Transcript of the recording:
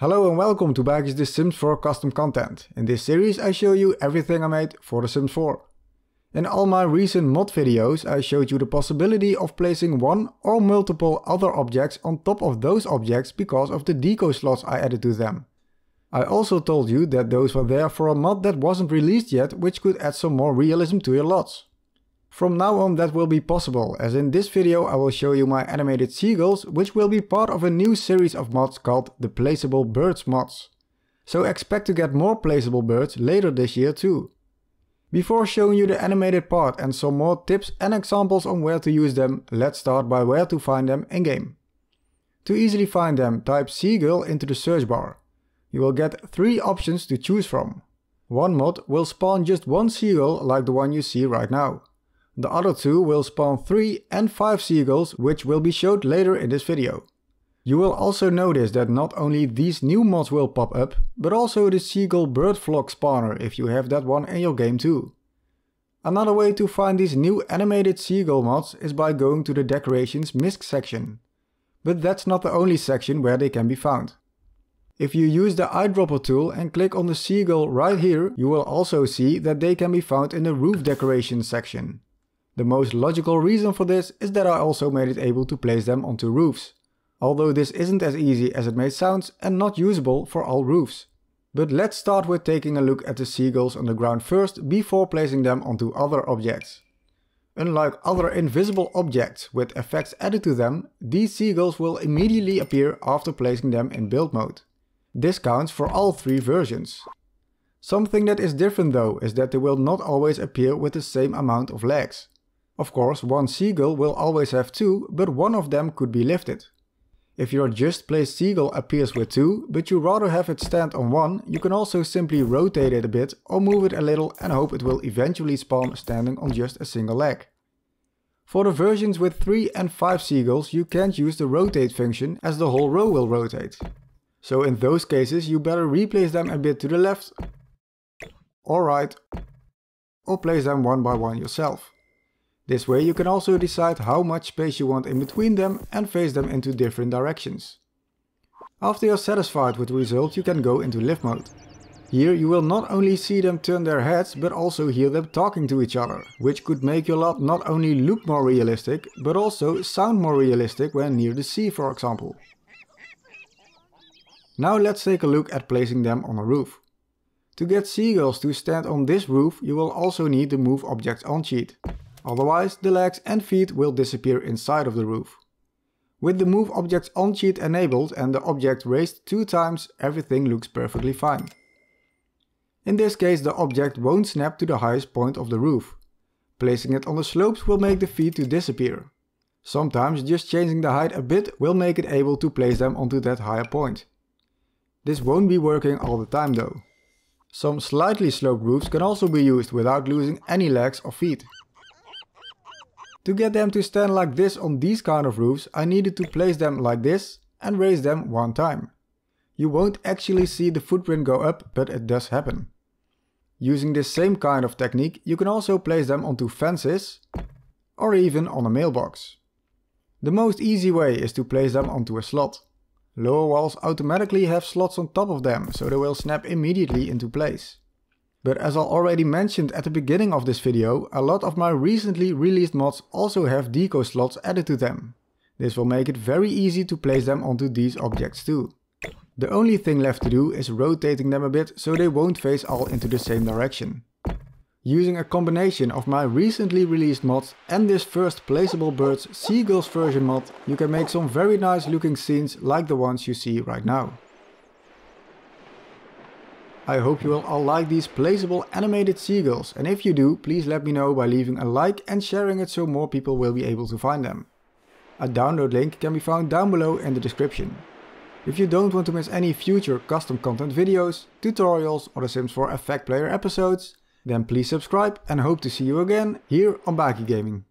Hello and welcome to Baggage the Sims 4 custom content. In this series I show you everything I made for The Sims 4. In all my recent mod videos I showed you the possibility of placing one or multiple other objects on top of those objects because of the deco slots I added to them. I also told you that those were there for a mod that wasn't released yet which could add some more realism to your lots. From now on that will be possible, as in this video I will show you my animated seagulls, which will be part of a new series of mods called the Placeable Birds mods. So expect to get more placeable birds later this year too. Before showing you the animated part and some more tips and examples on where to use them, let's start by where to find them in-game. To easily find them, type Seagull into the search bar. You will get three options to choose from. One mod will spawn just one seagull like the one you see right now. The other two will spawn 3 and 5 seagulls which will be showed later in this video. You will also notice that not only these new mods will pop up, but also the seagull bird flock spawner if you have that one in your game too. Another way to find these new animated seagull mods is by going to the decorations misc section. But that's not the only section where they can be found. If you use the eyedropper tool and click on the seagull right here, you will also see that they can be found in the roof decoration section. The most logical reason for this is that I also made it able to place them onto roofs. Although this isn't as easy as it may sound and not usable for all roofs. But let's start with taking a look at the seagulls on the ground first before placing them onto other objects. Unlike other invisible objects with effects added to them, these seagulls will immediately appear after placing them in build mode. This counts for all three versions. Something that is different though is that they will not always appear with the same amount of legs. Of course, one seagull will always have two, but one of them could be lifted. If your just placed seagull appears with two, but you rather have it stand on one, you can also simply rotate it a bit or move it a little and hope it will eventually spawn standing on just a single leg. For the versions with 3 and 5 seagulls you can't use the rotate function as the whole row will rotate. So in those cases you better replace them a bit to the left or right or place them one by one yourself. This way you can also decide how much space you want in between them and face them into different directions. After you're satisfied with the result you can go into lift mode. Here you will not only see them turn their heads but also hear them talking to each other, which could make your lot not only look more realistic but also sound more realistic when near the sea for example. Now let's take a look at placing them on a roof. To get seagulls to stand on this roof you will also need the move Objects on sheet. Otherwise, the legs and feet will disappear inside of the roof. With the Move Objects On cheat enabled and the object raised two times, everything looks perfectly fine. In this case the object won't snap to the highest point of the roof. Placing it on the slopes will make the feet to disappear. Sometimes just changing the height a bit will make it able to place them onto that higher point. This won't be working all the time though. Some slightly sloped roofs can also be used without losing any legs or feet. To get them to stand like this on these kind of roofs, I needed to place them like this and raise them one time. You won't actually see the footprint go up, but it does happen. Using this same kind of technique, you can also place them onto fences or even on a mailbox. The most easy way is to place them onto a slot. Lower walls automatically have slots on top of them, so they will snap immediately into place. But as I already mentioned at the beginning of this video, a lot of my recently released mods also have deco slots added to them. This will make it very easy to place them onto these objects too. The only thing left to do is rotating them a bit so they won't face all into the same direction. Using a combination of my recently released mods and this first Placeable Birds Seagulls version mod, you can make some very nice looking scenes like the ones you see right now. I hope you will all like these placeable animated seagulls and if you do, please let me know by leaving a like and sharing it so more people will be able to find them. A download link can be found down below in the description. If you don't want to miss any future custom content videos, tutorials or The Sims 4 Effect Player episodes, then please subscribe and hope to see you again here on Baki Gaming.